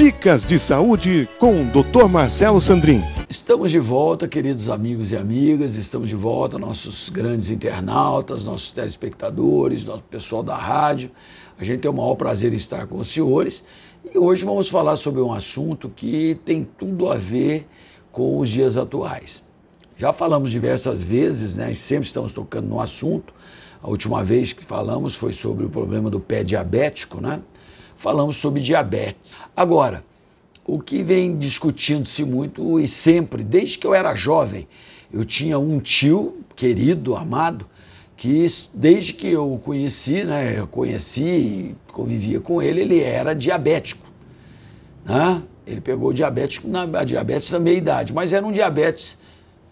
Dicas de saúde com o Dr. Marcelo Sandrin. Estamos de volta, queridos amigos e amigas, estamos de volta, nossos grandes internautas, nossos telespectadores, nosso pessoal da rádio. A gente tem o maior prazer em estar com os senhores e hoje vamos falar sobre um assunto que tem tudo a ver com os dias atuais. Já falamos diversas vezes, né, e sempre estamos tocando no assunto. A última vez que falamos foi sobre o problema do pé diabético, né? falamos sobre diabetes. Agora, o que vem discutindo-se muito e sempre, desde que eu era jovem, eu tinha um tio querido, amado, que desde que eu o conheci, né, eu conheci e convivia com ele, ele era diabético. Né? Ele pegou diabetes na, a diabetes na meia idade, mas era um diabetes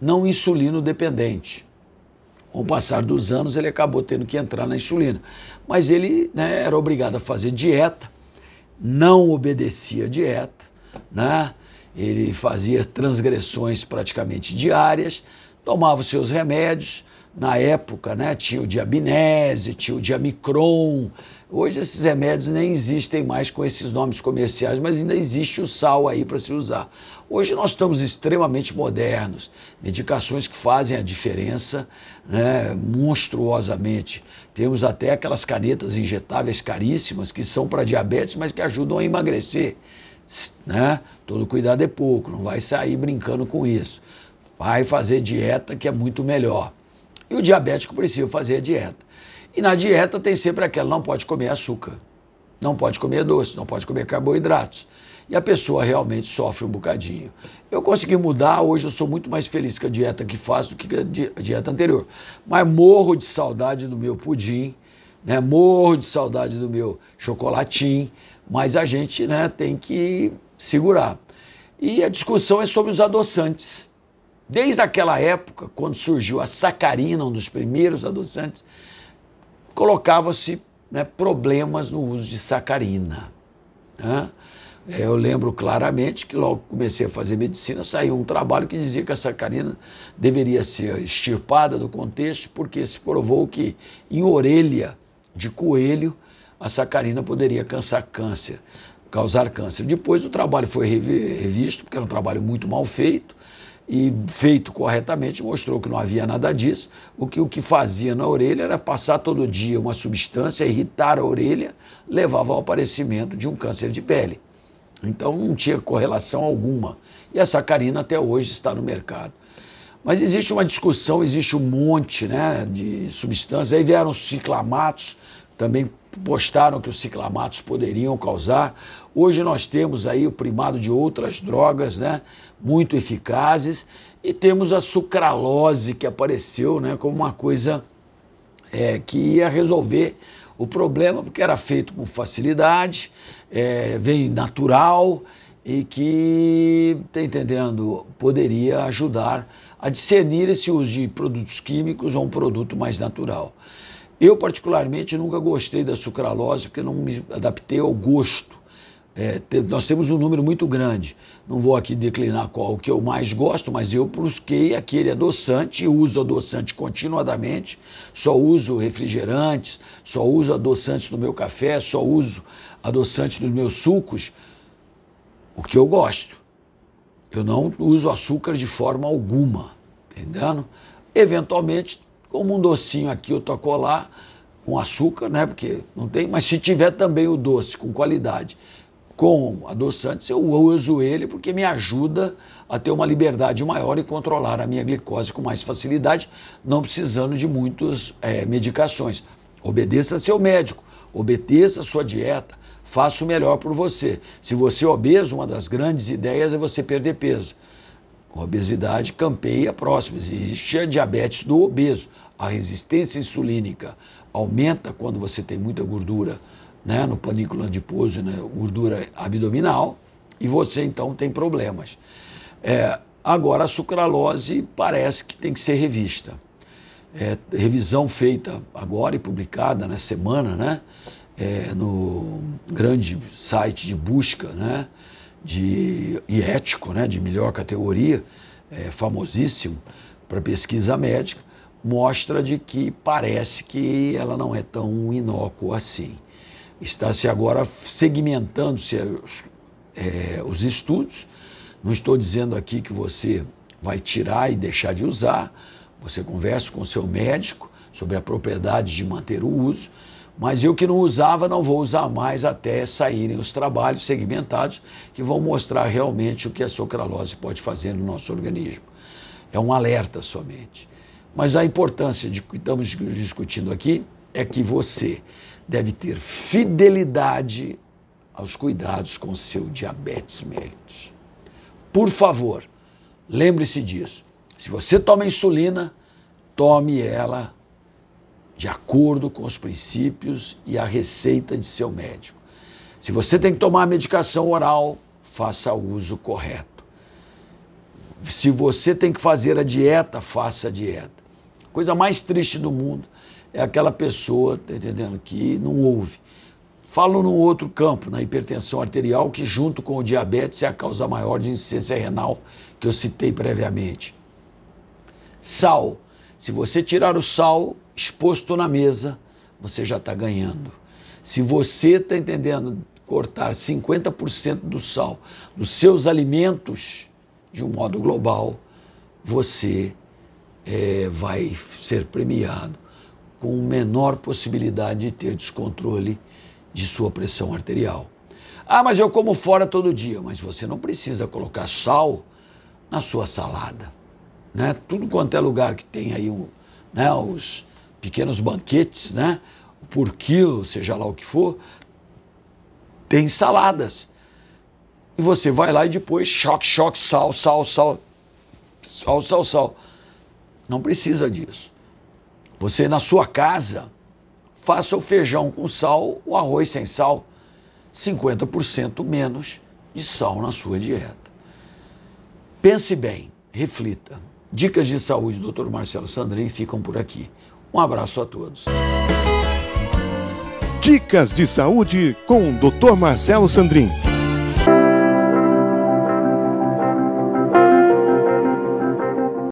não insulino dependente. Com o passar dos anos, ele acabou tendo que entrar na insulina. Mas ele né, era obrigado a fazer dieta, não obedecia a dieta, né? ele fazia transgressões praticamente diárias, tomava os seus remédios, na época, né? Tinha o diabinese, tinha o diamicron. Hoje esses remédios nem existem mais com esses nomes comerciais, mas ainda existe o sal aí para se usar. Hoje nós estamos extremamente modernos, medicações que fazem a diferença né, monstruosamente. Temos até aquelas canetas injetáveis caríssimas que são para diabetes, mas que ajudam a emagrecer. Né? Todo cuidado é pouco, não vai sair brincando com isso. Vai fazer dieta que é muito melhor. E o diabético precisa fazer a dieta. E na dieta tem sempre aquela: não pode comer açúcar, não pode comer doce, não pode comer carboidratos. E a pessoa realmente sofre um bocadinho. Eu consegui mudar, hoje eu sou muito mais feliz com a dieta que faço do que a dieta anterior. Mas morro de saudade do meu pudim, né? morro de saudade do meu chocolatim, mas a gente né, tem que segurar. E a discussão é sobre os adoçantes. Desde aquela época, quando surgiu a sacarina, um dos primeiros adoçantes, colocava-se né, problemas no uso de sacarina. Né? Eu lembro claramente que logo comecei a fazer medicina, saiu um trabalho que dizia que a sacarina deveria ser extirpada do contexto, porque se provou que em orelha de coelho a sacarina poderia cansar câncer, causar câncer. Depois o trabalho foi revisto, porque era um trabalho muito mal feito, e feito corretamente mostrou que não havia nada disso. O que o que fazia na orelha era passar todo dia uma substância, irritar a orelha, levava ao aparecimento de um câncer de pele. Então não tinha correlação alguma. E a sacarina até hoje está no mercado. Mas existe uma discussão, existe um monte né, de substâncias. Aí vieram os ciclamatos, também postaram que os ciclamatos poderiam causar. Hoje nós temos aí o primado de outras drogas, né? muito eficazes, e temos a sucralose que apareceu né, como uma coisa é, que ia resolver o problema, porque era feito com facilidade, é, vem natural e que, está entendendo, poderia ajudar a discernir esse uso de produtos químicos ou um produto mais natural. Eu, particularmente, nunca gostei da sucralose porque não me adaptei ao gosto. É, te, nós temos um número muito grande. Não vou aqui declinar qual que eu mais gosto, mas eu brusquei aquele adoçante e uso adoçante continuadamente. Só uso refrigerantes, só uso adoçantes no meu café, só uso adoçante nos meus sucos. O que eu gosto. Eu não uso açúcar de forma alguma, entendendo? Eventualmente, como um docinho aqui eu toco lá, com açúcar, né? Porque não tem, mas se tiver também o doce com qualidade com adoçantes, eu uso ele porque me ajuda a ter uma liberdade maior e controlar a minha glicose com mais facilidade, não precisando de muitas é, medicações. Obedeça seu médico, obedeça sua dieta, faça o melhor por você. Se você é obeso, uma das grandes ideias é você perder peso. A obesidade campeia próximo. Existe a diabetes do obeso. A resistência insulínica aumenta quando você tem muita gordura né, no panículo adiposo, né, gordura abdominal, e você então tem problemas. É, agora, a sucralose parece que tem que ser revista. É, revisão feita agora e publicada na semana, né, é, no grande site de busca, né, de, e ético, né, de melhor categoria, é, famosíssimo para pesquisa médica, mostra de que parece que ela não é tão inócua assim está-se agora segmentando-se é, é, os estudos. Não estou dizendo aqui que você vai tirar e deixar de usar. Você conversa com o seu médico sobre a propriedade de manter o uso. Mas eu que não usava, não vou usar mais até saírem os trabalhos segmentados que vão mostrar realmente o que a socralose pode fazer no nosso organismo. É um alerta somente. Mas a importância de que estamos discutindo aqui é que você deve ter fidelidade aos cuidados com seu diabetes mellitus. Por favor, lembre-se disso. Se você toma insulina, tome ela de acordo com os princípios e a receita de seu médico. Se você tem que tomar medicação oral, faça o uso correto. Se você tem que fazer a dieta, faça a dieta. Coisa mais triste do mundo é aquela pessoa, tá entendendo, que não ouve. Falo num outro campo, na hipertensão arterial, que junto com o diabetes é a causa maior de insuficiência renal que eu citei previamente. Sal. Se você tirar o sal exposto na mesa, você já está ganhando. Se você está entendendo cortar 50% do sal dos seus alimentos de um modo global, você é, vai ser premiado com menor possibilidade de ter descontrole de sua pressão arterial. Ah, mas eu como fora todo dia. Mas você não precisa colocar sal na sua salada. Né? Tudo quanto é lugar que tem aí um, né, os pequenos banquetes, né, por quilo, seja lá o que for, tem saladas. E você vai lá e depois choque, choque, sal, sal, sal, sal, sal, sal. Não precisa disso. Você na sua casa faça o feijão com sal, o arroz sem sal, 50% menos de sal na sua dieta. Pense bem, reflita. Dicas de saúde do Dr. Marcelo Sandrin ficam por aqui. Um abraço a todos. Dicas de saúde com o Dr. Marcelo Sandrin.